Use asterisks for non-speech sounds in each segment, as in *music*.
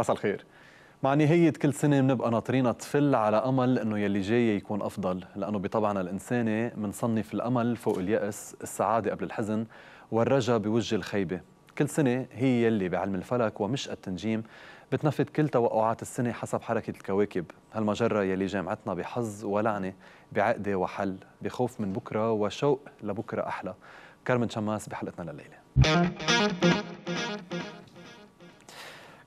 مساء الخير مع نهاية كل سنة بنبقى ناطرين طفل على أمل أنه يلي جاي يكون أفضل لأنه بطبعنا الإنساني منصنف الأمل فوق اليأس السعادة قبل الحزن والرجا بوجه الخيبة كل سنة هي يلي بعلم الفلك ومش التنجيم بتنفذ كل توقعات السنة حسب حركة الكواكب هالمجرة يلي جامعتنا بحظ ولعنة بعقدة وحل بخوف من بكرة وشوق لبكرة أحلى كارمن شماس بحلقتنا لليلة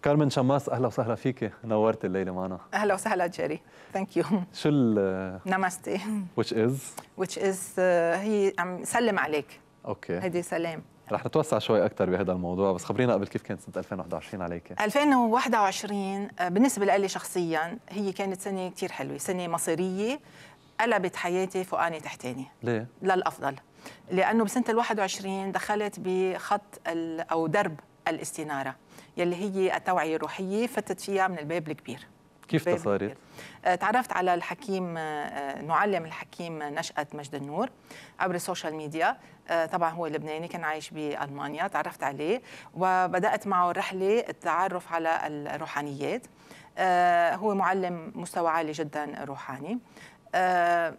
كارمن شماس اهلا وسهلا فيك نورت الليله معنا اهلا وسهلا جيري ثانك يو شو ال نمستي which is which is آه، هي عم سلم عليك اوكي هيدي سلام رح نتوسع شوي اكثر بهذا الموضوع بس خبرينا قبل كيف كانت سنه 2021 عليك 2021 آه، بالنسبه لي شخصيا هي كانت سنه كثير حلوه سنه مصيريه قلبت حياتي فوقاني تحتاني ليه للافضل لانه بسنه ال 21 دخلت بخط او درب الاستناره يلي هي التوعيه الروحيه فتت فيها من الباب الكبير كيف تصارت؟ آه، تعرفت على الحكيم نعلم آه، آه، الحكيم نشأة مجد النور عبر السوشيال ميديا طبعا هو لبناني كان عايش بألمانيا تعرفت عليه وبدأت معه رحلة التعرف على الروحانيات هو معلم مستوى عالي جدا روحاني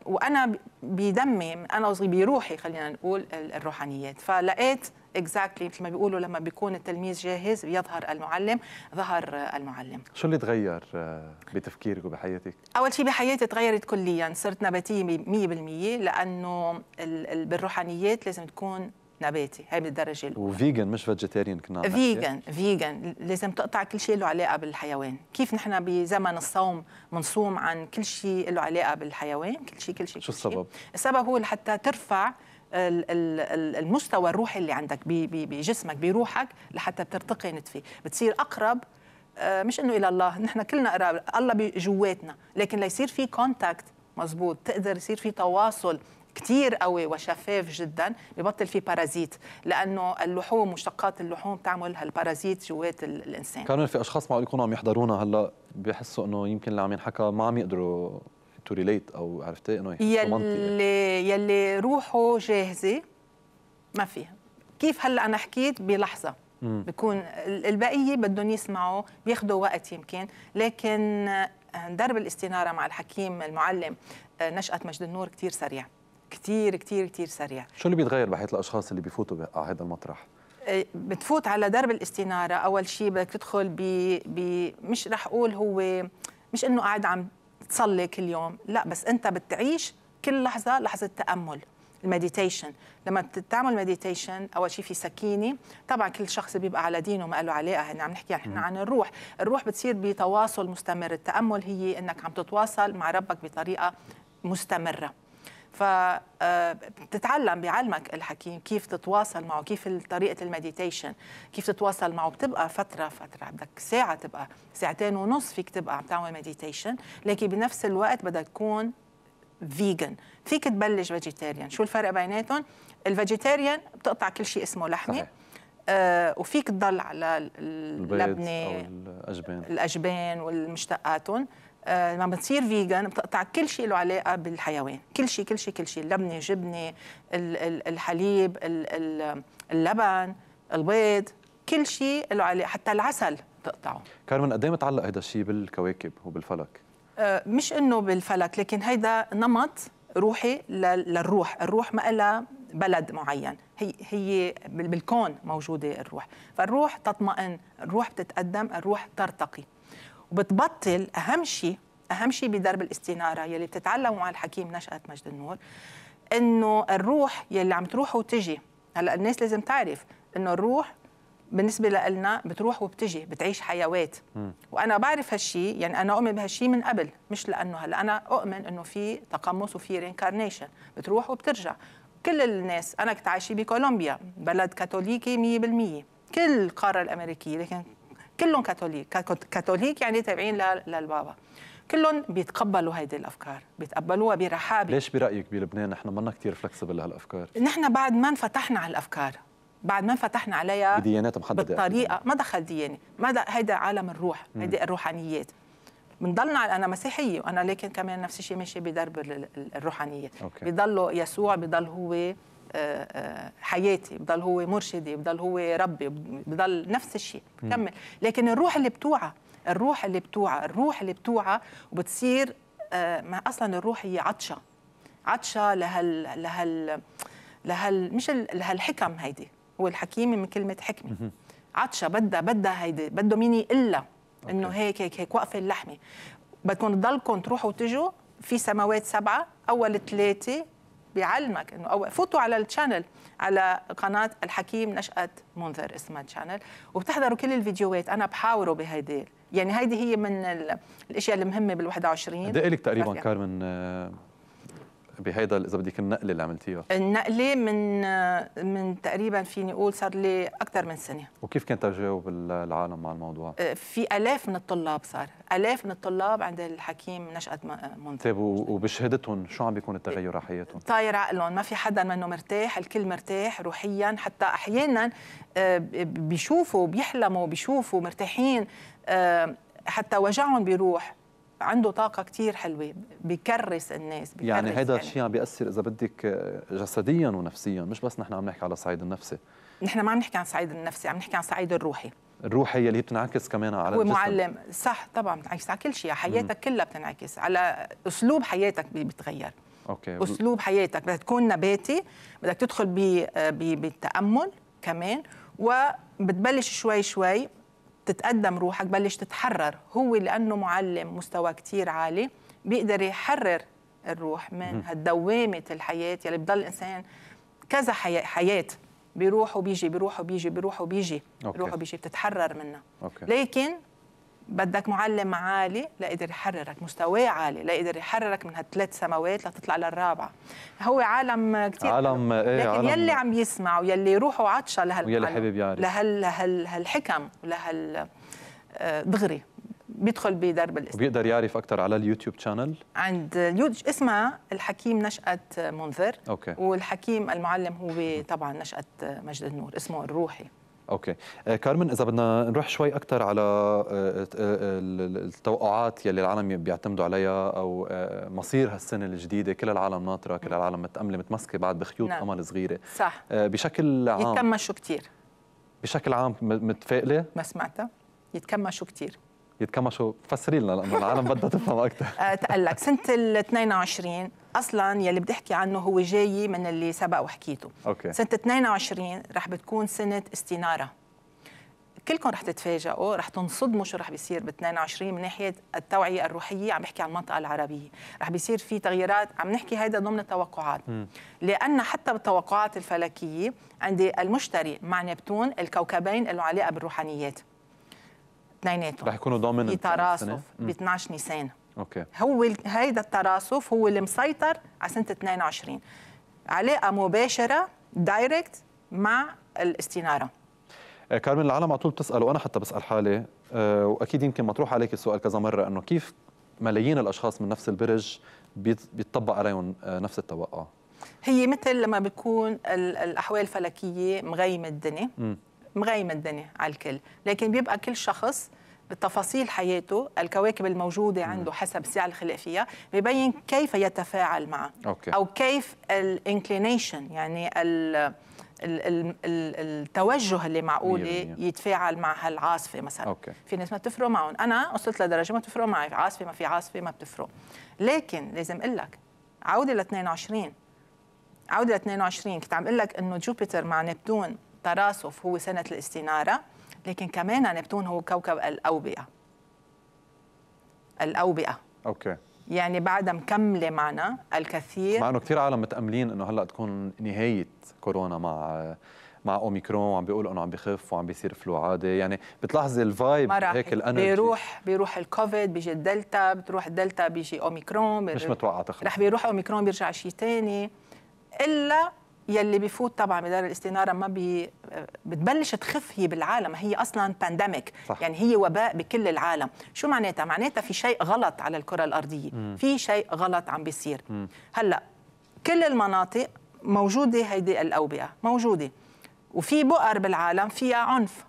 وأنا بدمي أنا وصغير بروحي خلينا نقول الروحانيات فلقيت اكزاكتلي مثل ما بيقولوا لما بيكون التلميذ جاهز بيظهر المعلم ظهر المعلم شو اللي تغير آه، بتفكيرك وبحياتك اول شيء بحياتي تغيرت كليا صرت نباتيه 100% لانه بالروحانيات لازم تكون نباتي هاي بالدرجه الاولى وفيجن مش فيجيتيريان كنا فيجن فيجن لازم تقطع كل شيء له علاقه بالحيوان كيف نحن بزمن الصوم بنصوم عن كل شيء له علاقه بالحيوان كل شيء كل شيء شو السبب السبب هو لحتى ترفع المستوى الروحي اللي عندك بجسمك بروحك لحتى بترتقي فيه بتصير اقرب آه، مش انه الى الله نحن كلنا قراب الله بجواتنا لكن ليصير في كونتاكت مزبوط تقدر يصير في تواصل كتير قوي وشفاف جدا ببطل في بارازيت لانه اللحوم مشتقات اللحوم تعمل هالبارازيت جوات الانسان كانوا في اشخاص معقول يكونوا عم يحضرونا هلا بيحسوا انه يمكن اللي عم ينحكى ما عم يقدروا تو ريليت او عرفتي انه يلي إيه؟ يلي روحه جاهزه ما فيها كيف هلا انا حكيت بلحظه بكون البقيه بدهم يسمعوا بياخذوا وقت يمكن لكن آه، درب الاستناره مع الحكيم المعلم آه، نشاه مجد النور كثير سريع كثير كثير كثير سريع شو اللي بيتغير بحياه الاشخاص اللي بيفوتوا على هذا المطرح آه، بتفوت على درب الاستناره اول شيء بدك تدخل ب مش رح اقول هو مش انه قاعد عم تصلي كل يوم لا بس انت بتعيش كل لحظه لحظه تامل المديتيشن لما بتعمل مديتيشن اول شيء في سكينه طبعا كل شخص بيبقى على دينه ما له علاقه هنا عم نحكي نحن عن الروح الروح بتصير بتواصل مستمر التامل هي انك عم تتواصل مع ربك بطريقه مستمره فتتعلم بيعلمك الحكيم كيف تتواصل معه كيف طريقة المديتيشن كيف تتواصل معه بتبقى فترة فترة بدك ساعة تبقى ساعتين ونص فيك تبقى عم تعمل مديتيشن لكن بنفس الوقت بدك تكون فيجن فيك تبلش فيجيتيريان شو الفرق بيناتهم الفيجيتيريان بتقطع كل شيء اسمه لحمه صحيح. آه وفيك تضل على اللبنه الاجبان الاجبان والمشتقاتهم آه، لما بتصير فيجن بتقطع كل شيء له علاقه بالحيوان كل شيء كل شيء كل شيء اللبنه جبنه الحليب اللبن البيض كل شيء له علاقه حتى العسل بتقطعه كارمن قد ايه متعلق هذا الشيء بالكواكب وبالفلك آه، مش انه بالفلك لكن هيدا نمط روحي للروح الروح ما لها بلد معين هي هي بالكون موجوده الروح فالروح تطمئن الروح بتتقدم الروح ترتقي وبتبطل اهم شيء اهم شيء بدرب الاستناره يلي بتتعلموا مع الحكيم نشاه مجد النور انه الروح يلي عم تروح وتجي هلا الناس لازم تعرف انه الروح بالنسبه لنا بتروح وبتجي بتعيش حيوات م. وانا بعرف هالشيء يعني انا اؤمن بهالشيء من قبل مش لانه هلا انا اؤمن انه في تقمص وفي رينكارنيشن بتروح وبترجع كل الناس انا كنت عايشه بكولومبيا بلد كاثوليكي 100% كل القاره الامريكيه لكن كلهم كاثوليك كاثوليك يعني تابعين للبابا كلهم بيتقبلوا هيدي الافكار بيتقبلوها برحابه ليش برايك بلبنان نحن ما كثير فلكسبل لهالافكار نحن بعد ما انفتحنا على الافكار بعد ما انفتحنا عليها بديانات محدده بالطريقه ما دخل ديانه ما هيدا عالم الروح هيدي الروحانيات بنضلنا انا مسيحيه وانا لكن كمان نفس الشيء ماشي بدرب الروحانيه أوكي. يسوع بضل هو حياتي بضل هو مرشدي بضل هو ربي بضل نفس الشيء بكمل لكن الروح اللي بتوعى الروح اللي بتوعى الروح اللي بتوعى وبتصير آه، ما اصلا الروح هي عطشه عطشه لهال لهال لهال مش لهالحكم هيدي هو الحكيم من كلمه حكمه عطشه بدها بدها هيدي بده مين الا انه هيك هيك هيك وقفه اللحمه بدكم تضلكم تروحوا وتجوا في سماوات سبعه اول ثلاثه بيعلمك انه أو فوتوا على الشانل على قناه الحكيم نشاه منذر اسمها الشانل وبتحضروا كل الفيديوهات انا بحاوره بهيدي يعني هيدي هي من الاشياء المهمه بال21 قد إيه لك تقريبا كارمن آه، بهيدا اذا بدك النقله اللي عملتيها النقله من من تقريبا فيني اقول صار لي اكثر من سنه وكيف كان تجاوب العالم مع الموضوع أه، في الاف من الطلاب صار الاف من الطلاب عند الحكيم نشاه منذ طيب وبشهادتهم شو عم بيكون التغير على حياتهم طاير عقلهم ما في حدا منه مرتاح الكل مرتاح روحيا حتى احيانا أه، بيشوفوا بيحلموا بيشوفوا مرتاحين أه، حتى وجعهم بيروح عنده طاقه كثير حلوه بكرس الناس بكرس يعني هذا الشيء عم بياثر اذا بدك آه، جسديا ونفسيا مش بس نحن عم نحكي على الصعيد النفسي نحن ما عم نحكي عن الصعيد النفسي عم نحكي عن الصعيد الروحي الروحي يلي بتنعكس كمان على هو الجسم. معلم صح طبعا بتنعكس على كل شيء حياتك كلها بتنعكس على اسلوب حياتك بيتغير اوكي اسلوب حياتك بدك تكون نباتي بدك تدخل آه، بالتامل كمان وبتبلش شوي شوي تتقدم روحك بلش تتحرر هو لأنه معلم مستوى كتير عالي بيقدر يحرر الروح من هالدوامة الحياة يلي بضل الإنسان كذا حياة, حياة بيروح وبيجي بيروح وبيجي بيروح وبيجي بيروح وبيجي بتتحرر منها أوكي. لكن بدك معلم عالي ليقدر يحررك مستواه عالي ليقدر يحررك من هالثلاث سماوات لتطلع للرابعة هو عالم كثير عالم إيه لكن عالم يلي عم يسمع ويلي روحه عطشة لهال ويلي حابب يعرف لهال لهال هالحكم ولهال آه، دغري بيدخل بدرب الاسم بيقدر يعرف اكثر على اليوتيوب شانل عند اليوتيوب اسمها الحكيم نشأت منذر أوكي. والحكيم المعلم هو طبعا نشأت مجد النور اسمه الروحي اوكي آه، كارمن اذا بدنا نروح شوي اكثر على آه، آه، التوقعات يلي العالم بيعتمدوا عليها او مصير هالسنه الجديده كل العالم ناطره كل العالم متامله متمسكه بعد بخيوط نعم. امل صغيره صح بشكل عام يتكمشوا كثير بشكل عام متفائله ما سمعتها يتكمشوا كثير يتكمشوا فسري لنا لانه العالم بدها تفهم اكثر تقول لك سنه ال 22 اصلا يلي بدي احكي عنه هو جاي من اللي سبق وحكيته أوكي. سنه 22 رح بتكون سنه استناره كلكم رح تتفاجئوا رح تنصدموا شو رح بيصير ب 22 من ناحيه التوعيه الروحيه عم بحكي عن المنطقه العربيه رح بيصير في تغييرات عم نحكي هيدا ضمن التوقعات م. لان حتى بالتوقعات الفلكيه عندي المشتري مع نبتون الكوكبين اللي علاقه بالروحانيات اثنيناتهم رح يكونوا ضامن في تراصف ب 12 نيسان اوكي هو هيدا التراصف هو اللي مسيطر على سنه 22 علاقه مباشره دايركت مع الاستناره آه، كارمن العالم على طول بتسال وانا حتى بسال حالي آه، واكيد يمكن مطروح عليك السؤال كذا مره انه كيف ملايين الاشخاص من نفس البرج بيتطبق عليهم آه، نفس التوقع هي مثل لما بتكون الاحوال الفلكيه مغيمه الدنيا مغيمه الدنيا على الكل لكن بيبقى كل شخص بتفاصيل حياته الكواكب الموجودة عنده حسب الساعة الخلافية ببين كيف يتفاعل معه أوكي. أو كيف الانكلينيشن يعني ال التوجه اللي معقوله يتفاعل مع هالعاصفه مثلا أوكي. في ناس ما بتفرق معهم انا وصلت لدرجه ما بتفرق معي عاصفه ما في عاصفه ما بتفرق لكن لازم اقول لك عوده ل 22 عوده ل 22 كنت عم اقول لك انه جوبيتر مع نبتون تراسوف هو سنة الاستنارة لكن كمان نبتون هو كوكب الأوبئة الأوبئة أوكي يعني بعدها مكملة معنا الكثير مع أنه كثير عالم متأملين أنه هلأ تكون نهاية كورونا مع مع اوميكرون وعم بيقولوا انه عم بخف وعم بيصير فلو عادي يعني بتلاحظي الفايب هيك الانرجي بيروح بيروح الكوفيد بيجي الدلتا بتروح الدلتا بيجي اوميكرون بير... مش متوقع تخلص رح بيروح اوميكرون بيرجع شيء ثاني الا يلي بفوت طبعا بدار الاستناره ما بي بتبلش تخف هي بالعالم هي اصلا بانديميك يعني هي وباء بكل العالم شو معناتها معناتها في شيء غلط على الكره الارضيه م. في شيء غلط عم بيصير هلا كل المناطق موجوده هيدي الاوبئه موجوده وفي بؤر بالعالم فيها عنف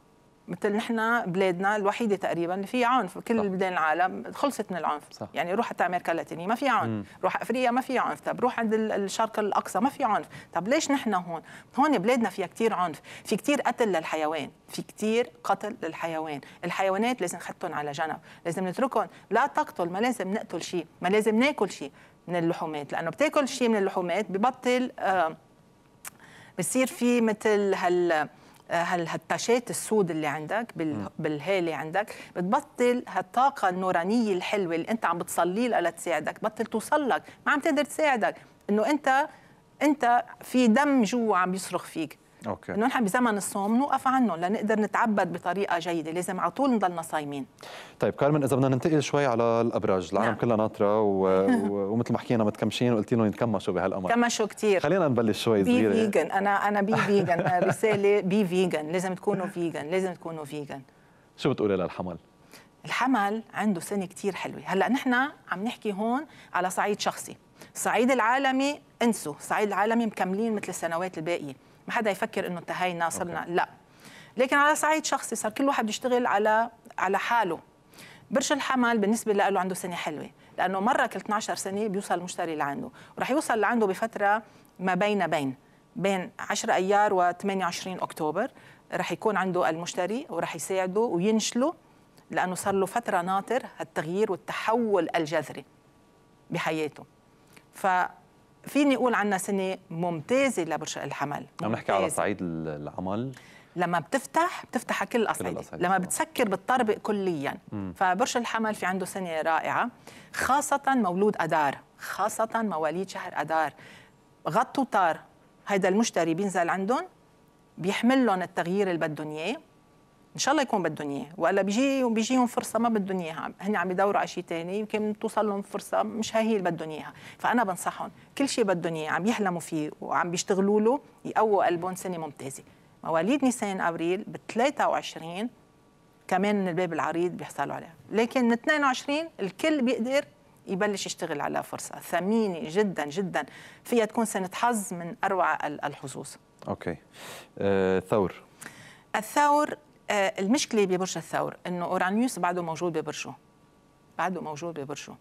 مثل نحن بلادنا الوحيده تقريبا اللي فيها عنف كل صح. بلدان العالم خلصت من العنف صح. يعني روح حتى امريكا اللاتينيه ما في عنف مم. روح افريقيا ما في عنف طب روح عند الشرق الاقصى ما في عنف طب ليش نحن هون هون بلادنا فيها كثير عنف في كثير قتل للحيوان في كثير قتل للحيوان الحيوانات لازم نحطهم على جنب لازم نتركهم لا تقتل ما لازم نقتل شيء ما لازم ناكل شيء من اللحومات لانه بتاكل شيء من اللحومات ببطل آه بصير في مثل هال هالتشات السود اللي عندك بالهالي عندك بتبطل هالطاقه النورانيه الحلوه اللي انت عم بتصلي لها لتساعدك بطل توصل لك ما عم تقدر تساعدك انه انت انت في دم جوا عم يصرخ فيك اوكي انه نحن بزمن الصوم نوقف عنهم لنقدر نتعبد بطريقه جيده لازم على طول نضلنا صايمين طيب كارمن اذا بدنا ننتقل شوي على الابراج العالم نعم. كلها ناطره و... و... ومثل ما حكينا متكمشين وقلت لهم يتكمشوا بهالامر كمشوا كثير خلينا نبلش شوي صغيره بي فيجن انا انا بي فيجن *laughs* رساله بي فيجن لازم تكونوا فيجن لازم تكونوا فيجن شو بتقولي للحمل الحمل عنده سنه كثير حلوه هلا نحن عم نحكي هون على صعيد شخصي الصعيد العالمي انسوا الصعيد العالمي مكملين مثل السنوات الباقيه ما حدا يفكر انه انتهينا صرنا لا لكن على صعيد شخصي صار كل واحد يشتغل على على حاله برج الحمل بالنسبه له عنده سنه حلوه لانه مره كل 12 سنه بيوصل المشتري لعنده وراح يوصل لعنده بفتره ما بين بين بين 10 ايار و 28 اكتوبر رح يكون عنده المشتري ورح يساعده وينشله لانه صار له فتره ناطر هالتغيير والتحول الجذري بحياته ف فيني اقول عنها سنه ممتازه لبرج الحمل عم نحكي على صعيد العمل لما بتفتح بتفتح كل الاصعده لما بتسكر بتطربق كليا فبرج الحمل في عنده سنه رائعه خاصه مولود اذار خاصه مواليد شهر اذار غطوا طار هيدا المشتري بينزل عندهم بيحمل لهم التغيير اللي بدهم اياه ان شاء الله يكون بدهم اياه والا بيجي بيجيهم فرصه ما بدهم اياها هن عم يدوروا على شيء ثاني يمكن توصل لهم فرصه مش هي اللي بدهم اياها فانا بنصحهم كل شيء بدهم اياه عم يحلموا فيه وعم بيشتغلوا له يقووا قلبهم سنه ممتازه مواليد نيسان ابريل ب 23 كمان من الباب العريض بيحصلوا عليها لكن 22 الكل بيقدر يبلش يشتغل على فرصه ثمينه جدا جدا فيها تكون سنه حظ من اروع الحظوظ اوكي أه ثور الثور آه، المشكله ببرج الثور انه اورانيوس بعده موجود ببرجه بعده موجود ببرجه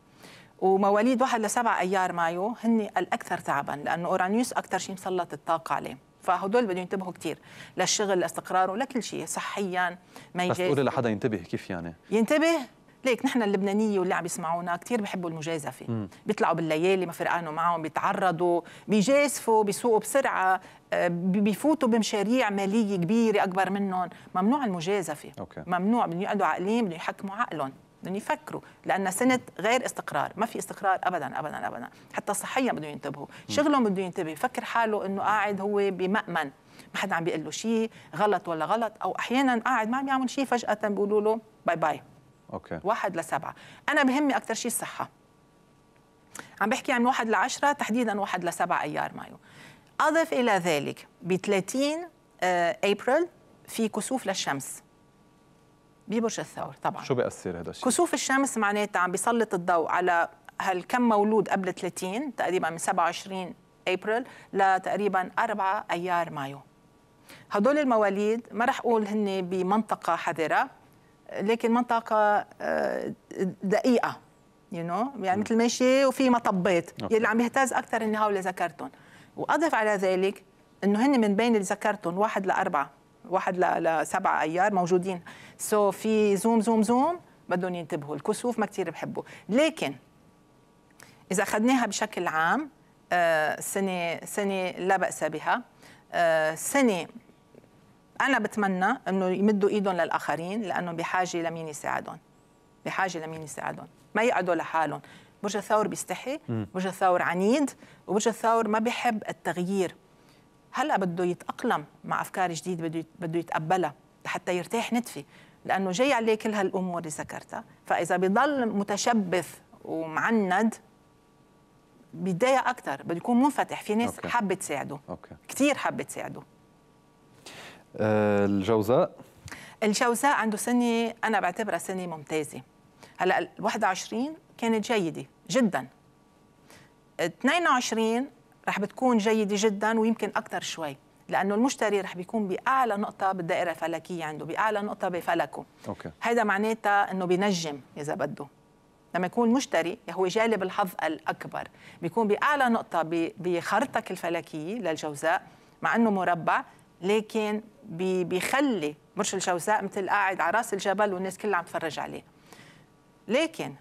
ومواليد 1 ل 7 ايار مايو هن الاكثر تعبا لانه اورانيوس اكثر شيء مسلط الطاقه عليه فهدول بدهم ينتبهوا كثير للشغل لاستقراره لكل شيء صحيا ما يجي بس تقولي لحدا ينتبه كيف يعني؟ ينتبه ليك نحن اللبنانيه واللي عم يسمعونا كثير بحبوا المجازفه بيطلعوا بالليالي ما فرقانوا معهم بيتعرضوا بيجازفوا بيسوقوا بسرعه آه، بيفوتوا بمشاريع ماليه كبيره اكبر منهم ممنوع المجازفه أوكي. ممنوع بدهم يقعدوا عاقلين بدهم يحكموا عقلهم بدهم يفكروا لان سنه غير استقرار ما في استقرار ابدا ابدا ابدا حتى صحيا بدهم ينتبهوا شغلهم بده ينتبه يفكر حاله انه قاعد هو بمأمن ما حدا عم بيقول له شيء غلط ولا غلط او احيانا قاعد ما عم يعمل شيء فجاه بيقولوا له باي باي اوكي واحد لسبعه انا بهمي اكثر شيء الصحه عم بحكي عن واحد لعشرة تحديدا واحد لسبعة أيار مايو أضف إلى ذلك ب 30 أبريل آه، في كسوف للشمس ببرج الثور طبعا شو بيأثر هذا الشيء؟ كسوف الشمس معناتها عم بيسلط الضوء على هالكم مولود قبل 30 تقريبا من 27 أبريل لتقريبا 4 أيار مايو هدول المواليد ما رح أقول هن بمنطقة حذرة لكن منطقه آه، دقيقه يو you know? يعني مثل ماشي وفي مطبات يلي عم يهتز اكثر هن هول ذكرتهم واضف على ذلك انه هن من بين اللي ذكرتهم واحد لاربعه واحد لسبعه ايار موجودين سو so في زوم زوم زوم بدهم ينتبهوا الكسوف ما كثير بحبه لكن اذا اخذناها بشكل عام آه، سنه سنه لا باس بها آه، سنه انا بتمنى انه يمدوا ايدهم للاخرين لانه بحاجه لمين يساعدهم بحاجه لمين يساعدهم ما يقعدوا لحالهم برج الثور بيستحي برج الثور عنيد وبرج الثور ما بيحب التغيير هلا بده يتاقلم مع افكار جديده بده بده يتقبلها لحتى يرتاح نتفي لانه جاي عليه كل هالامور اللي ذكرتها فاذا بضل متشبث ومعند بيتضايق اكثر بده يكون منفتح في ناس حابه تساعده أوكي. كثير حابه تساعده الجوزاء آه، الجوزاء عنده سنه انا بعتبرها سنه ممتازه هلا ال 21 كانت جيده جدا 22 رح بتكون جيده جدا ويمكن اكثر شوي لانه المشتري رح بيكون باعلى نقطه بالدائره الفلكيه عنده باعلى نقطه بفلكه اوكي هيدا معناتها انه بينجم اذا بده لما يكون مشتري هو جالب الحظ الاكبر بيكون باعلى نقطه بخرطك الفلكيه للجوزاء مع انه مربع لكن بيخلي برج الجوزاء مثل قاعد على راس الجبل والناس كلها عم تفرج عليه لكن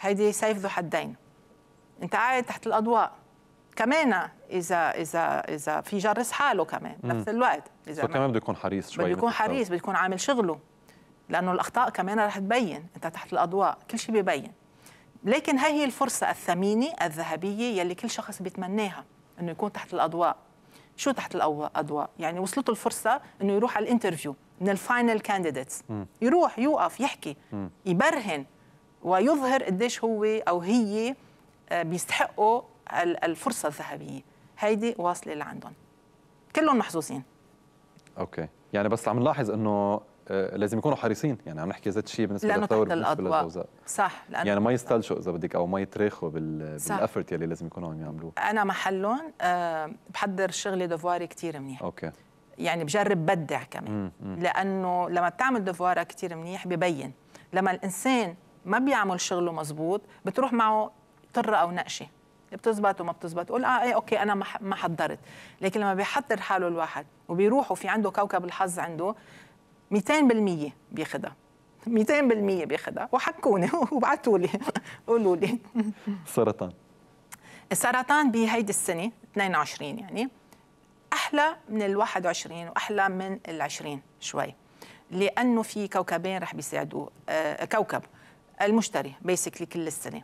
هيدي سيف ذو حدين انت قاعد تحت الاضواء كمان اذا اذا اذا في جرس حاله كمان بنفس الوقت اذا كمان بده يكون حريص شوي بده يكون حريص بده يكون عامل شغله لانه الاخطاء كمان رح تبين انت تحت الاضواء كل شيء ببين لكن هي هي الفرصه الثمينه الذهبيه يلي كل شخص بيتمناها انه يكون تحت الاضواء شو تحت الاضواء يعني وصلته الفرصه انه يروح على الانترفيو من الفاينل كانديديتس يروح يوقف يحكي يبرهن ويظهر قديش هو او هي آه، بيستحقوا الفرصه الذهبيه هيدي واصله لعندهم كلهم محظوظين اوكي يعني بس عم نلاحظ انه آه، لازم يكونوا حريصين يعني عم نحكي ذات الشيء بالنسبه للثور بالنسبه للجوزاء صح لأنه يعني ما يستلشوا اذا بدك او ما يتراخوا بال... بالافورت يلي لازم يكونوا عم يعملوه انا محلهم أه بحضر شغلي دفواري كثير منيح اوكي يعني بجرب بدع كمان مم. مم. لانه لما بتعمل دفوارها كثير منيح ببين لما الانسان ما بيعمل شغله مزبوط بتروح معه طره او نقشه بتزبط وما بتزبط قول اه ايه اوكي انا ما حضرت لكن لما بيحضر حاله الواحد وبيروح وفي عنده كوكب الحظ عنده 200% بياخدها 200% بياخدها وحكوني *laughs* وبعثوا لي *laughs* قولوا لي سرطان السرطان بهيدي السنه 22 يعني احلى من ال 21 واحلى من ال 20 شوي لانه في كوكبين رح بيساعدوه آه كوكب المشتري بيسكلي كل السنه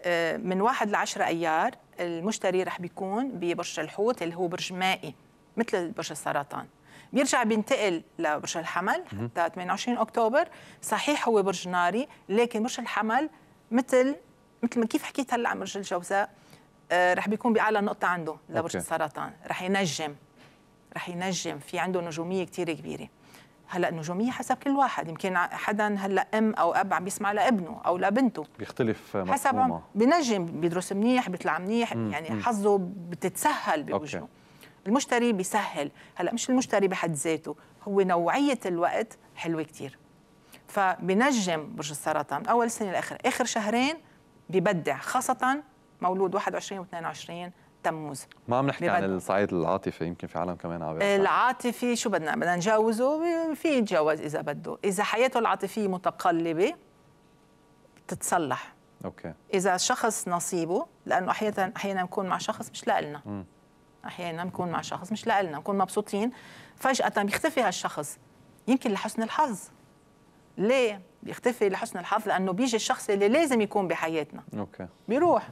آه من 1 ل 10 ايار المشتري رح بيكون ببرج الحوت اللي هو برج مائي مثل برج السرطان بيرجع بينتقل لبرج الحمل حتى 28 اكتوبر صحيح هو برج ناري لكن برج الحمل مثل مثل ما كيف حكيت هلا عن برج الجوزاء آه، رح بيكون باعلى نقطه عنده لبرج السرطان رح ينجم رح ينجم في عنده نجوميه كثير كبيره هلا النجوميه حسب كل واحد يمكن حدا هلا ام او اب عم بيسمع لابنه او لبنته بيختلف آه، مفهومه حسب بنجم بيدرس منيح بيطلع منيح مم. يعني حظه بتتسهل بوجهه أوكي. المشتري بيسهل هلا مش المشتري بحد ذاته هو نوعيه الوقت حلوه كتير فبنجم برج السرطان اول سنه لاخر اخر شهرين ببدع خاصه مولود 21 و22 تموز ما عم نحكي عن الصعيد العاطفي يمكن في عالم كمان عم العاطفي شو بدنا بدنا نجوزه في يتجوز اذا بده اذا حياته العاطفيه متقلبه تتصلح اوكي اذا شخص نصيبه لانه احيانا احيانا نكون مع شخص مش لنا احيانا بنكون مع شخص مش لنا بنكون مبسوطين فجاه بيختفي هالشخص يمكن لحسن الحظ ليه بيختفي لحسن الحظ لانه بيجي الشخص اللي لازم يكون بحياتنا اوكي بيروح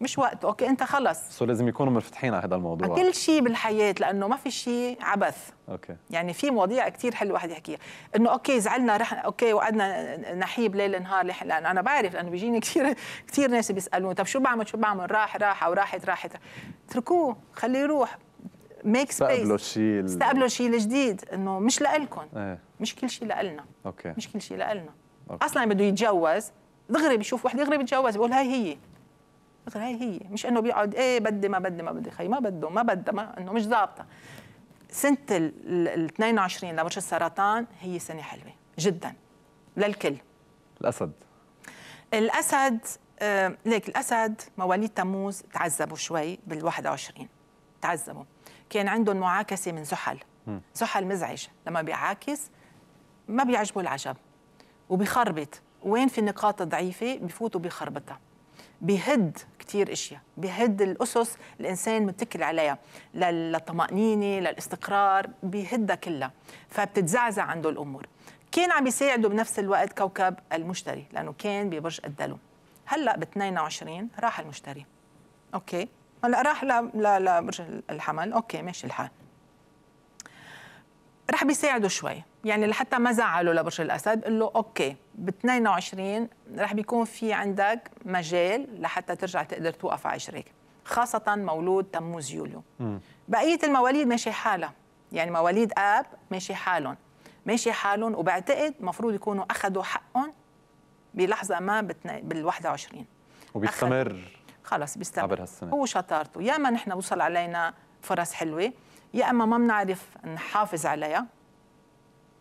مش وقت اوكي انت خلص سو لازم يكونوا منفتحين على هذا الموضوع كل شيء بالحياه لانه ما في شيء عبث اوكي يعني في مواضيع كثير حلوه الواحد يحكيها انه اوكي زعلنا رح اوكي وقعدنا نحيب ليل نهار لح... لانه انا بعرف لانه بيجيني كثير كثير ناس بيسالوني طب شو بعمل شو بعمل راح راح او راحت راحت اتركوه خليه يروح ميك سبيس استقبلوا الشيء استقبلوا الشيء الجديد انه مش لإلكم ايه. مش كل شيء لإلنا اوكي مش كل شيء لإلنا أوكي. اصلا بده يتجوز دغري بيشوف وحده دغري بيتجوز بيقول هاي هي مثلا هي هي مش انه بيقعد ايه بدي ما بدي ما بدي خي ما بده ما بدها ما انه مش ضابطه سنه ال 22 لبرج السرطان هي سنه حلوه جدا للكل الاسد الاسد آه ليك الاسد مواليد تموز تعذبوا شوي بال 21 تعذبوا كان عندهم معاكسه من زحل زحل مزعج لما بيعاكس ما بيعجبه العجب وبيخربط وين في النقاط الضعيفه بفوتوا بيخربطها بهد كتير اشياء بهد الاسس الانسان متكل عليها للطمانينه للاستقرار بهدها كلها فبتتزعزع عنده الامور كان عم يساعده بنفس الوقت كوكب المشتري لانه كان ببرج الدلو هلا ب 22 راح المشتري اوكي هلا راح لبرج الحمل اوكي ماشي الحال رح بيساعده شوي يعني لحتى ما زعله لبشر الاسد قال له اوكي ب 22 رح بيكون في عندك مجال لحتى ترجع تقدر توقف على عشرك خاصه مولود تموز يوليو م. بقيه المواليد ماشي حالها يعني مواليد اب ماشي حالهم ماشي حالهم وبعتقد مفروض يكونوا اخذوا حقهم بلحظه ما بال 21 وبيستمر خلص بيستمر عبر هالسنه هو شطارته يا ما نحن وصل علينا فرص حلوه يا اما ما بنعرف نحافظ عليها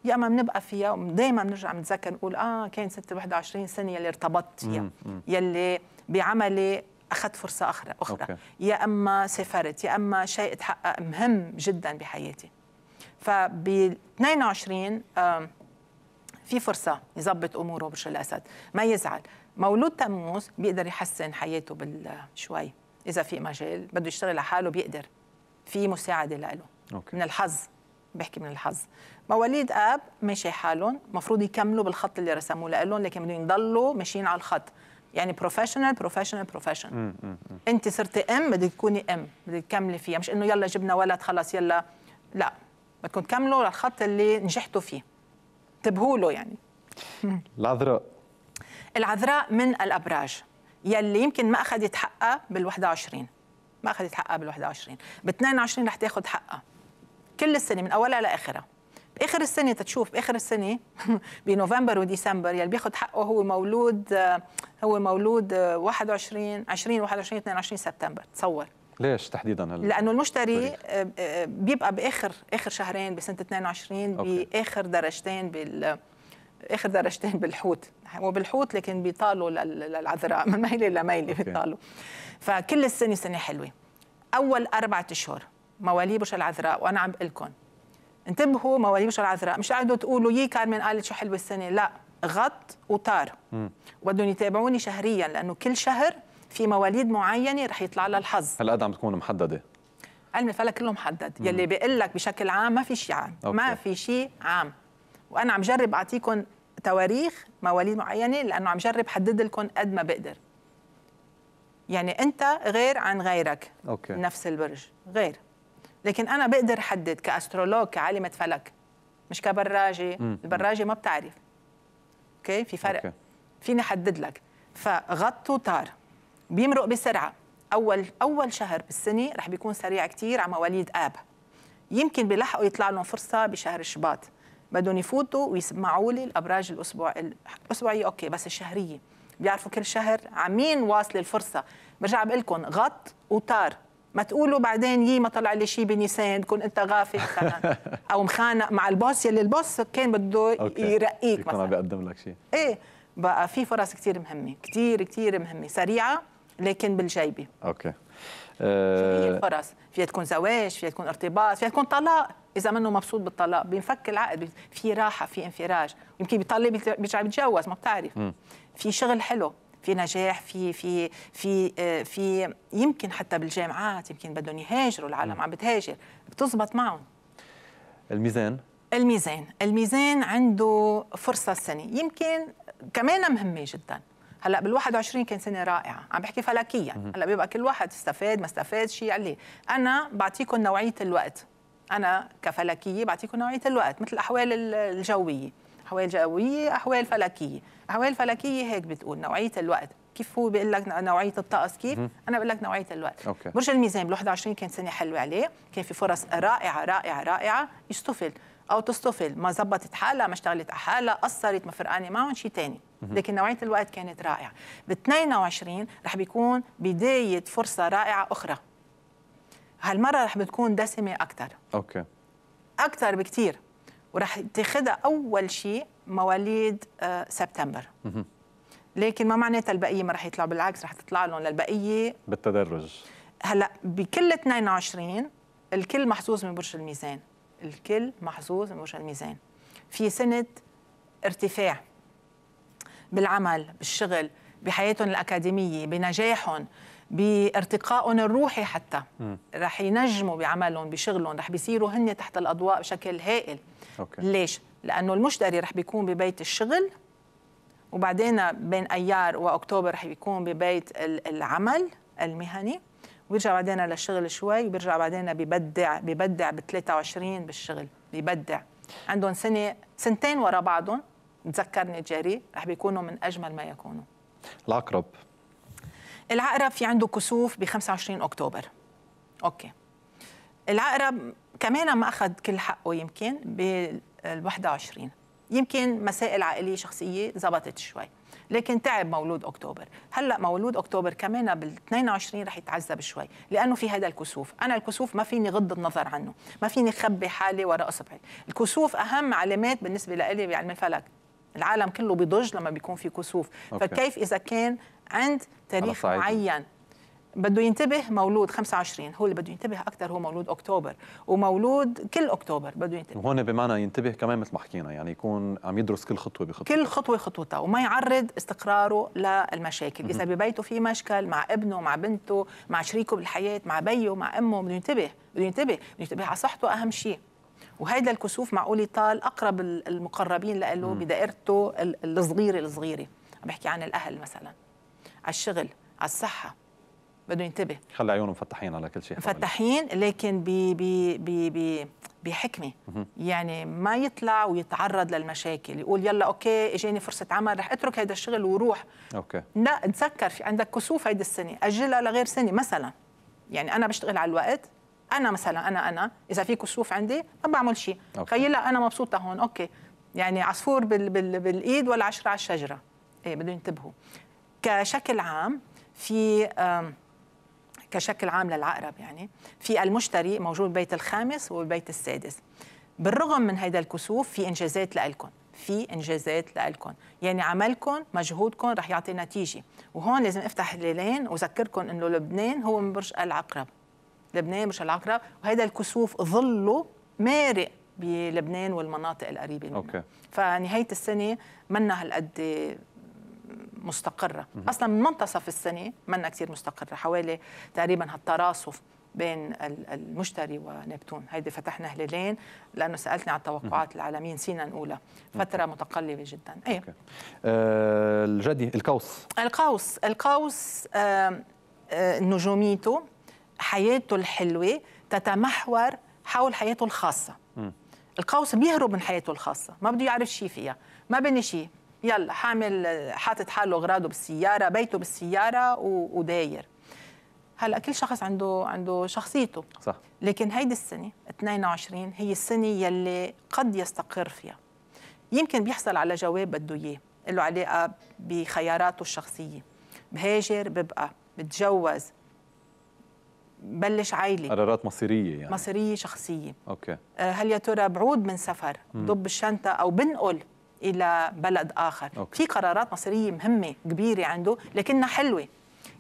يا اما بنبقى فيها ودائما بنرجع بنتذكر نقول اه كان ست 21 سنه يلي ارتبطت فيها يلي بعملي اخذت فرصه اخرى اخرى أوكي. يا اما سافرت يا اما شيء تحقق مهم جدا بحياتي فب 22 آه في فرصه يظبط اموره برج الاسد ما يزعل مولود تموز بيقدر يحسن حياته بالشوي اذا في مجال بده يشتغل لحاله بيقدر في مساعده له أوكي. من الحظ بحكي من الحظ مواليد اب ماشي حالهم مفروض يكملوا بالخط اللي رسموه لهم لكن بدهم يضلوا ماشيين على الخط يعني بروفيشنال بروفيشنال بروفيشنال انت صرتي ام بدك تكوني ام بدك تكملي فيها مش انه يلا جبنا ولد خلص يلا لا بدكم تكملوا الخط اللي نجحتوا فيه انتبهوا له يعني *laughs* العذراء العذراء من الابراج يلي يمكن ما اخذت حقها بال 21 ما اخذت حقها بال 21 ب 22 رح تاخذ حقها كل السنه من اولها لاخرها باخر السنه تتشوف باخر السنه *laughs* بنوفمبر وديسمبر يلي بياخذ حقه هو مولود هو مولود 21 20 21 22 سبتمبر تصور ليش تحديدا هل... لانه المشتري آه، آه، بيبقى باخر اخر شهرين بسنه 22 أوكي. باخر درجتين بال اخر درجتين بالحوت هو بالحوت لكن بيطالوا للعذراء من ميله لميله بيطالوا فكل السنه سنه حلوه اول اربعة اشهر مواليد مواليبش العذراء وانا عم بقول لكم انتبهوا مواليد مواليبش العذراء مش قاعدوا تقولوا يي كارمن قالت شو حلوه السنه لا غط وطار وبدهم يتابعوني شهريا لانه كل شهر في مواليد معينه رح يطلع لها الحظ هالقد عم تكون محدده علم الفلك كله محدد يلي بيقول لك بشكل عام ما في شيء عام أوكي. ما في شيء عام وانا عم جرب اعطيكم تواريخ مواليد معينه لانه عم جرب حدد لكم قد ما بقدر يعني انت غير عن غيرك أوكي. نفس البرج غير لكن انا بقدر حدد كاسترولوج كعالمه فلك مش كبراجي البراجي ما بتعرف اوكي في فرق أوكي. فيني احدد لك فغط وطار بيمرق بسرعه اول اول شهر بالسنه رح بيكون سريع كثير على مواليد اب يمكن بلحقوا يطلع لهم فرصه بشهر شباط بدهم يفوتوا ويسمعوا لي الابراج الاسبوع الاسبوعيه اوكي بس الشهريه بيعرفوا كل شهر عمين واصل الفرصه برجع بقول لكم غط وطار ما تقولوا بعدين يي ما طلع لي شيء بنيسان تكون انت غافل *laughs* او مخانق مع البوس يلي البوس كان بده يرقيك مثلا بيقدم لك شيء ايه بقى في فرص كثير مهمه كثير كثير مهمه سريعه لكن بالجيبه اوكي هي آه، الفرص فيها تكون زواج فيها تكون ارتباط فيها تكون طلاق اذا منه مبسوط بالطلاق بينفك العقد في راحه في انفراج يمكن بيطلع بيرجع بيتجوز ما بتعرف م. في شغل حلو في نجاح في في في آه، في يمكن حتى بالجامعات يمكن بدهم يهاجروا العالم عم بتهاجر بتزبط معهم الميزان الميزان الميزان عنده فرصة السنة يمكن كمان مهمة جدا هلا بال21 كان سنه رائعه عم بحكي فلكيا هلا بيبقى كل واحد استفاد ما استفاد شيء عليه انا بعطيكم نوعيه الوقت انا كفلكيه بعطيكم نوعيه الوقت مثل الاحوال الجويه احوال جويه احوال فلكيه احوال فلكيه هيك بتقول نوعيه الوقت كيف هو بيقول لك نوعيه الطقس كيف انا بقول لك نوعيه الوقت أوكي. برج الميزان بال21 كان سنه حلوه عليه كان في فرص رائعه رائعه رائعه يستفل او تصطفل ما زبطت حالها ما اشتغلت على حالها قصرت ما فرقانه معهم شيء ثاني لكن نوعيه الوقت كانت رائعه ب 22 رح بيكون بدايه فرصه رائعه اخرى هالمره رح بتكون دسمه اكثر اوكي اكثر بكثير ورح تاخذها اول شيء مواليد آه، سبتمبر لكن ما معناتها البقيه ما رح يطلعوا بالعكس رح تطلع لهم للبقيه بالتدرج هلا بكل 22 الكل محظوظ من برج الميزان الكل محظوظ من وجه الميزان في سنة ارتفاع بالعمل بالشغل بحياتهم الأكاديمية بنجاحهم بارتقائهم الروحي حتى رح ينجموا بعملهم بشغلهم رح بيصيروا هن تحت الأضواء بشكل هائل أوكي. ليش؟ لأنه المشتري رح بيكون ببيت الشغل وبعدين بين أيار وأكتوبر رح بيكون ببيت العمل المهني وبيرجع بعدين للشغل شوي وبيرجع بعدين ببدع ببدع بال 23 بالشغل ببدع عندهم سنه سنتين ورا بعضهم تذكرني جاري رح بيكونوا من اجمل ما يكونوا العقرب العقرب في عنده كسوف ب 25 اكتوبر اوكي العقرب كمان ما اخذ كل حقه يمكن بال 21 يمكن مسائل عائليه شخصيه زبطت شوي لكن تعب مولود اكتوبر هلا مولود اكتوبر كمان بال 22 رح يتعذب شوي لانه في هذا الكسوف انا الكسوف ما فيني غض النظر عنه ما فيني خبي حالي وراء اصبعي الكسوف اهم علامات بالنسبه لي بعلم يعني الفلك العالم كله بيضج لما بيكون في كسوف أوكي. فكيف اذا كان عند تاريخ معين بده ينتبه مولود 25 هو اللي بده ينتبه اكثر هو مولود اكتوبر ومولود كل اكتوبر بده ينتبه وهون بمعنى ينتبه كمان مثل ما حكينا يعني يكون عم يدرس كل خطوه بخطوه كل خطوه خطوتها وما يعرض استقراره للمشاكل اذا ببيته في مشكل مع ابنه مع بنته مع شريكه بالحياه مع بيه مع امه بده ينتبه بده ينتبه بده ينتبه على صحته اهم شيء وهيدا الكسوف معقول يطال اقرب المقربين له بدائرته الصغيره الصغيره عم بحكي عن الاهل مثلا على الشغل على الصحه بده ينتبه خلي عيونهم مفتحين على كل شيء مفتحين لكن بي بي بي بي بحكمه يعني ما يطلع ويتعرض للمشاكل يقول يلا اوكي اجاني فرصه عمل رح اترك هذا الشغل وروح اوكي لا تذكر في عندك كسوف هيدي السنه اجلها لغير سنه مثلا يعني انا بشتغل على الوقت انا مثلا انا انا اذا في كسوف عندي ما بعمل شيء لا انا مبسوطه هون اوكي يعني عصفور بال بال بالايد ولا عشرة على الشجره ايه بدهم ينتبهوا كشكل عام في كشكل عام للعقرب يعني في المشتري موجود بالبيت الخامس والبيت السادس بالرغم من هذا الكسوف في انجازات لإلكم في انجازات لإلكم يعني عملكم مجهودكم رح يعطي نتيجه وهون لازم افتح الليلين واذكركم انه لبنان هو من برج العقرب لبنان برج العقرب وهذا الكسوف ظله مارق بلبنان والمناطق القريبه منه أوكي. فنهايه السنه منا هالقد مستقره اصلا من منتصف السنه منا كثير مستقره حوالي تقريبا هالتراصف بين المشتري ونبتون هيدي فتحنا هلالين لانه سالتني على التوقعات العالميه نسينا نقولها فتره متقلبه جدا ايه آه الجدي القوس القوس القوس آه آه نجوميته حياته الحلوه تتمحور حول حياته الخاصه القوس بيهرب من حياته الخاصه ما بده يعرف شيء فيها ما بني شيء يلا حامل حاطط حاله اغراضه بالسياره بيته بالسياره وداير هلا كل شخص عنده عنده شخصيته صح لكن هيدي السنه 22 هي السنه يلي قد يستقر فيها يمكن بيحصل على جواب بده اياه له علاقه بخياراته الشخصيه بهاجر ببقى بتجوز بلش عائلة قرارات مصيرية يعني مصيرية شخصية اوكي آه، هل يا ترى بعود من سفر ضب الشنطة أو بنقل الى بلد اخر أوكي. في قرارات مصيريه مهمه كبيره عنده لكنها حلوه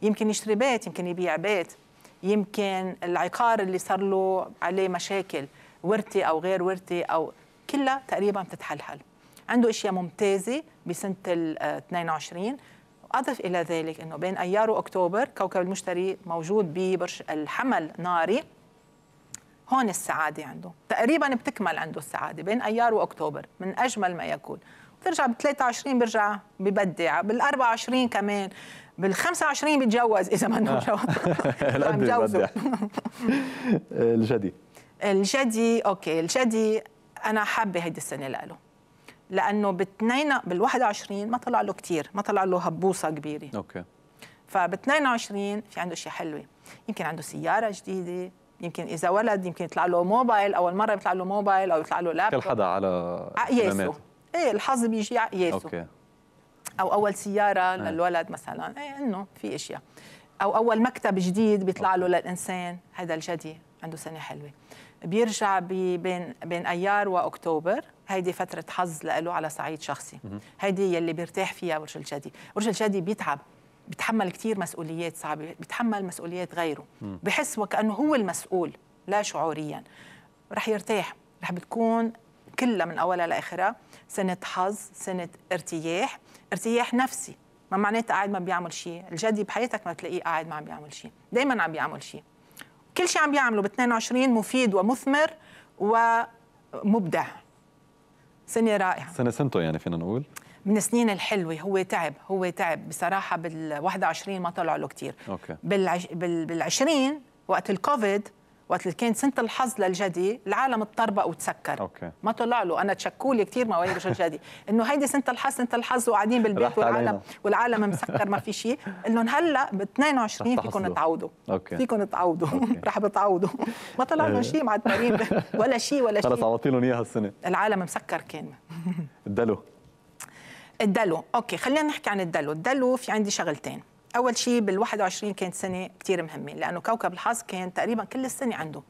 يمكن يشتري بيت يمكن يبيع بيت يمكن العقار اللي صار له عليه مشاكل ورثي او غير ورثي او كلها تقريبا بتتحلحل عنده اشياء ممتازه بسنه ال 22 اضف الى ذلك انه بين ايار واكتوبر كوكب المشتري موجود ببرج الحمل ناري هون السعادة عنده تقريبا بتكمل عنده السعادة بين أيار وأكتوبر من أجمل ما يكون بترجع بال 23 برجع ببدع بال 24 كمان بال 25 بيتجوز اذا ما انه آه. مجوزه *laughs* *laughs* الجدي الجدي اوكي الجدي انا حابه هيدي السنه لإله لانه ب2 بال 21 ما طلع له كثير ما طلع له هبوصه كبيره اوكي فب 22 في عنده شيء حلوه يمكن عنده سياره جديده يمكن اذا ولد يمكن يطلع له موبايل اول مره يطلع له موبايل او يطلع له لابتوب كل حدا على آه، ياسو ايه الحظ بيجي ياسو اوكي او اول سياره إيه. للولد مثلا ايه انه في اشياء او اول مكتب جديد بيطلع له للانسان هذا الجدي عنده سنه حلوه بيرجع بي بين بين ايار واكتوبر هيدي فتره حظ له على صعيد شخصي هيدي يلي بيرتاح فيها برج الجدي برج الجدي بيتعب بيتحمل كثير مسؤوليات صعبه بيتحمل مسؤوليات غيره بحس وكانه هو المسؤول لا شعوريا رح يرتاح رح بتكون كلها من اولها لاخرها سنه حظ سنه ارتياح ارتياح نفسي ما معناتها قاعد ما بيعمل شيء الجدي بحياتك ما تلاقيه قاعد ما عم بيعمل شيء دائما عم بيعمل شيء كل شيء عم بيعمله ب 22 مفيد ومثمر ومبدع سنه رائعه سنه سنتو يعني فينا نقول من السنين الحلوه هو تعب هو تعب بصراحه بال 21 ما طلع له كثير بال بال 20 وقت الكوفيد وقت اللي كانت سنه الحظ للجدي العالم اتطربق وتسكر أوكي. ما طلع له انا تشكوا لي كثير مواليد الجدي *laughs* انه هيدي سنه الحظ سنه الحظ وقاعدين بالبيت والعالم علينا. والعالم مسكر ما في شيء لهم هلا ب 22 فيكم تعوضوا فيكم تعوضوا *laughs* رح بتعوضوا ما طلع لهم إيه. شيء مع التمرين ولا شيء ولا شيء خلص عوضتي لهم اياها السنه العالم مسكر كان دلو الدلو اوكي خلينا نحكي عن الدلو الدلو في عندي شغلتين اول شيء بال21 كانت سنه كثير مهمه لانه كوكب الحظ كان تقريبا كل السنه عنده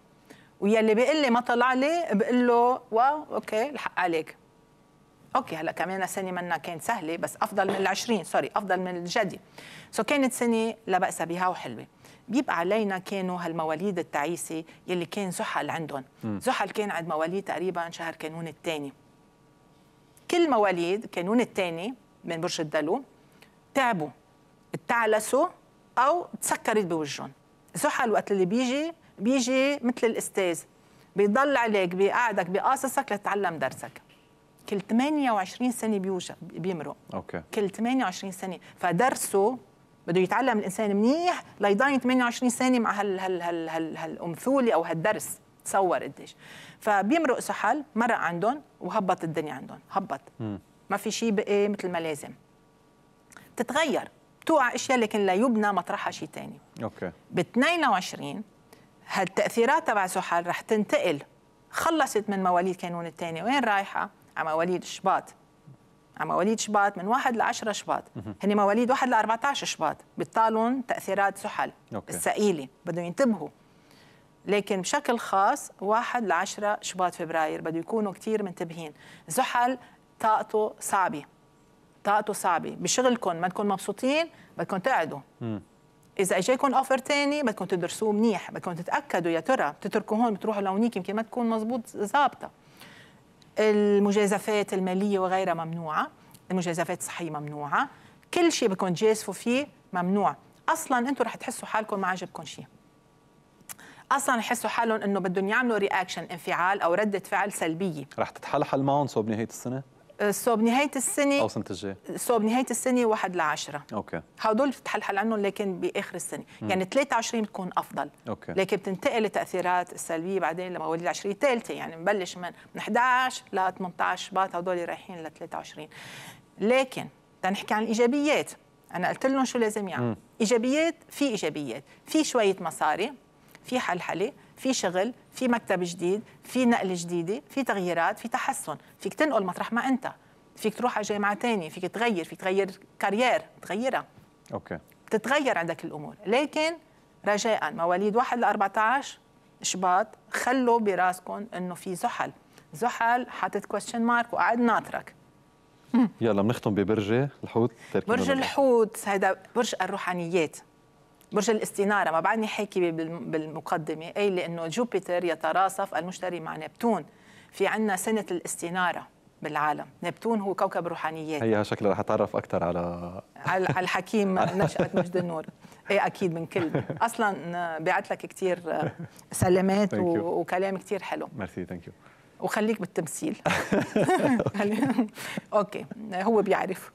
اللي بيقول لي ما طلع لي بقول له واو اوكي الحق عليك اوكي هلا كمان سنه منا كانت سهله بس افضل من ال20 سوري افضل من الجدي سو كانت سنه لا باس بها وحلوه بيبقى علينا كانوا هالمواليد التعيسه يلي كان زحل عندهم زحل كان عند مواليد تقريبا شهر كانون الثاني كل مواليد كانون الثاني من برج الدلو تعبوا تعلسوا او تسكرت بوجهن زحل وقت اللي بيجي بيجي مثل الاستاذ بيضل عليك بيقعدك بقاصصك لتتعلم درسك كل 28 سنه بيوجد بيمرق اوكي كل 28 سنه فدرسه بده يتعلم الانسان منيح ليضاين 28 سنه مع هال هال هال هال هالامثوله او هالدرس تصور قديش فبيمرق سحل مرق عندهم وهبط الدنيا عندهم هبط ما في شيء بقي مثل ما لازم تتغير توقع اشياء لكن لا يبنى مطرحها شيء ثاني اوكي ب 22 هالتاثيرات تبع سحل رح تنتقل خلصت من مواليد كانون الثاني وين رايحه على مواليد شباط على مواليد شباط من 1 ل 10 شباط هن مواليد 1 ل 14 شباط بتطالهم تاثيرات سحل أوكي. الثقيله بدهم ينتبهوا لكن بشكل خاص 1 ل 10 شباط فبراير بده يكونوا كتير منتبهين زحل طاقته صعبه طاقته صعبه بشغلكم ما تكون مبسوطين بدكم تقعدوا اذا اجاكم اوفر تاني بدكم تدرسوه منيح بدكم تتاكدوا يا ترى بتتركوا هون بتروحوا لهونيك يمكن ما تكون مزبوط ظابطه المجازفات الماليه وغيرها ممنوعه المجازفات الصحيه ممنوعه كل شيء بدكم تجازفوا فيه ممنوع اصلا انتم رح تحسوا حالكم ما عجبكم شيء اصلا يحسوا حالهم انه بدهم يعملوا رياكشن انفعال او رده فعل سلبيه رح تتحلحل معهم صوب نهايه السنه أه، صوب نهايه السنه او سنه الجاي صوب نهايه السنه 1 ل 10 اوكي هدول بتتحلحل عنهم لكن باخر السنه م. يعني 23 بتكون افضل أوكي. لكن بتنتقل التاثيرات السلبيه بعدين لمواليد العشريه الثالثه يعني بنبلش من 11 ل 18 شباط هدول رايحين ل 23 لكن تنحكي عن الايجابيات انا قلت لهم شو لازم يعملوا يعني. ايجابيات في ايجابيات في شويه مصاري في حلحله في شغل في مكتب جديد في نقله جديده في تغييرات في تحسن فيك تنقل مطرح ما انت فيك تروح على جامعه ثانيه فيك تغير فيك تغير كارير تغيرها اوكي بتتغير عندك الامور لكن رجاء مواليد 1 ل 14 شباط خلوا براسكم انه في زحل زحل حاطط كويشن مارك وقاعد ناطرك يلا بنختم ببرج الحوت برج الحوت هذا برج الروحانيات برج الاستناره ما بعدني حاكي بالمقدمه أي انه جوبيتر يتراصف المشتري مع نبتون في عندنا سنه الاستناره بالعالم نبتون هو كوكب روحانيات هي شكلها رح اتعرف اكثر *laughs* على على الحكيم *laughs* نشأة مجد النور ايه اكيد من كل اصلا بعت لك كثير سلامات و... وكلام كثير حلو ميرسي ثانك يو وخليك بالتمثيل *laughs* اوكي هو بيعرف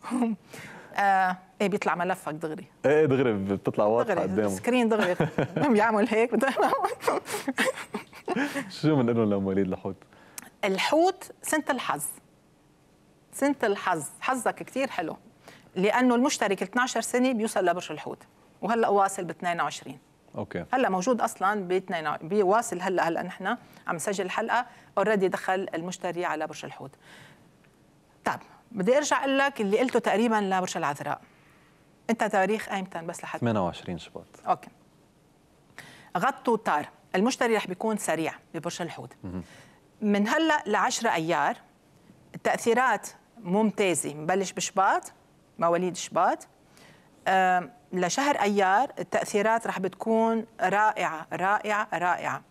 آه ايه بيطلع ملفك دغري ايه،, ايه دغري بتطلع واضحه قدامه سكرين دغري بيعمل *laughs* هيك *laughs* شو بنقول لهم لمواليد الحوت؟ الحوت سنه الحظ سنه الحظ حظك كثير حلو لانه المشترك 12 سنه بيوصل لبرج الحوت وهلا واصل ب 22 اوكي هلا موجود اصلا ب 2 بواصل هلا هلا نحن عم نسجل الحلقه اوريدي دخل المشتري على برج الحوت طيب بدي ارجع اقول لك اللي قلته تقريبا لبرج العذراء انت تاريخ ايمتى بس لحد 28 شباط اوكي غطوا طار المشتري رح بيكون سريع ببرج الحوت من هلا ل 10 ايار التاثيرات ممتازه مبلش بشباط مواليد شباط آه لشهر ايار التاثيرات رح بتكون رائعه رائعه رائعه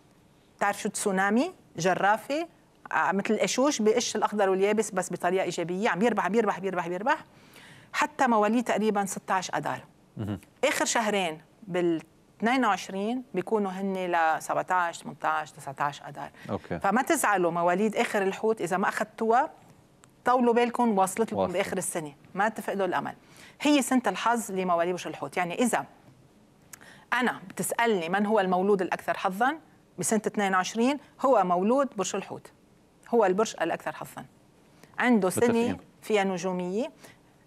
بتعرف شو تسونامي جرافه آه، مثل القشوش بقش الاخضر واليابس بس بطريقه ايجابيه عم يربح عم يربح بيربح بيربح حتى مواليد تقريبا 16 اذار اخر شهرين بال 22 بيكونوا هن ل 17 18 19 اذار اوكي فما تزعلوا مواليد اخر الحوت اذا ما اخذتوها طولوا بالكم واصلت لكم باخر السنه ما تفقدوا الامل هي سنه الحظ لمواليد وش الحوت يعني اذا انا بتسالني من هو المولود الاكثر حظا بسنه 22 هو مولود برج الحوت هو البرج الأكثر حظا عنده سنة فيها نجومية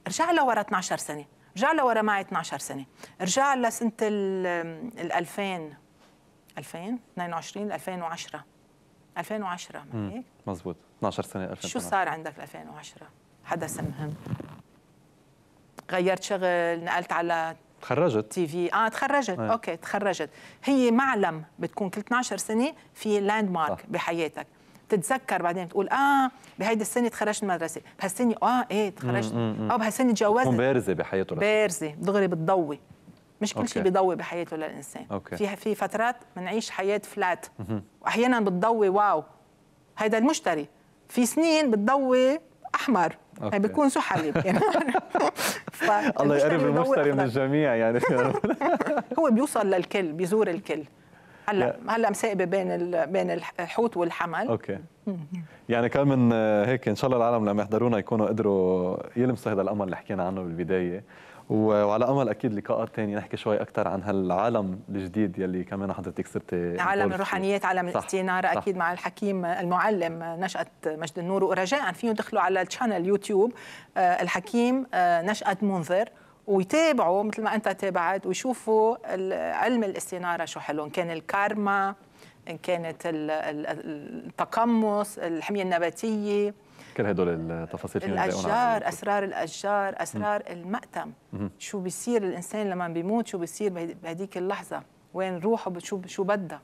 رجع لورا 12 سنة رجع لورا معي 12 سنة رجع لسنة ال 2000 2000 22 2010 2010 ما هيك مزبوط 12 سنة 2010 شو صار عندك 2010 حدث مهم غيرت شغل نقلت على تخرجت تي في اه تخرجت هي. اوكي تخرجت هي معلم بتكون كل 12 سنه في لاند مارك آه. بحياتك بتتذكر بعدين تقول اه بهيدي السنه تخرجت من المدرسه بهالسنه اه ايه تخرجت او آه، بهالسنه تجوزت بارزه بحياته بارزه دغري بتضوي مش كل شيء بيضوي بحياته للانسان أوكي. في في فترات بنعيش حياه فلات واحيانا بتضوي واو هيدا المشتري في سنين بتضوي احمر يعني أوكي. بيكون بتكون *laughs* يعني الله يقرب المشتري من الجميع يعني *laughs* هو بيوصل للكل بيزور الكل هلا هلا مسائبه بين بين الحوت والحمل اوكي يعني كان من هيك ان شاء الله العالم لما يحضرونا يكونوا قدروا يلمسوا هذا الامر اللي حكينا عنه بالبدايه وعلى امل اكيد لقاءات ثانيه نحكي شوي اكثر عن هالعالم الجديد يلي كمان حضرتك صرتي عالم الروحانيات عالم الاستناره صح. اكيد مع الحكيم المعلم نشاه مجد النور ورجاء فيهم يدخلوا على التشانل آه، يوتيوب الحكيم آه، نشاه منذر ويتابعوا مثل ما انت تابعت ويشوفوا علم الاستناره شو حلو ان كان الكارما ان كانت التقمص الحميه النباتيه كل هدول التفاصيل الاشجار اسرار الاشجار اسرار م. المأتم م. شو بيصير الانسان لما بيموت شو بيصير بهديك اللحظه وين روحه شو شو بدها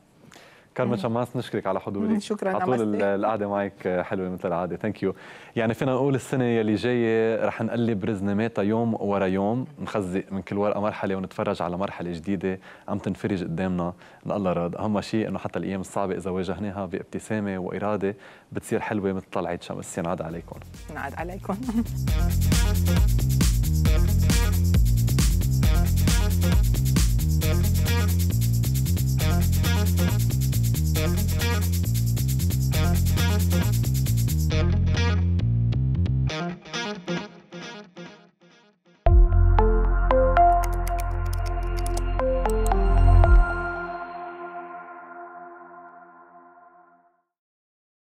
كارمن شماس نشكرك على حضورك شكرا على طول القعده معك حلوه مثل العاده ثانك يو يعني فينا نقول السنه يلي جايه رح نقلب رزنماتا يوم ورا يوم نخزق من كل ورقه مرحله ونتفرج على مرحله جديده عم تنفرج قدامنا الله راد اهم شيء انه حتى الايام الصعبه اذا واجهناها بابتسامه واراده بتصير حلوه مثل طلعت شمس ينعاد عليكم ينعاد عليكم *laughs*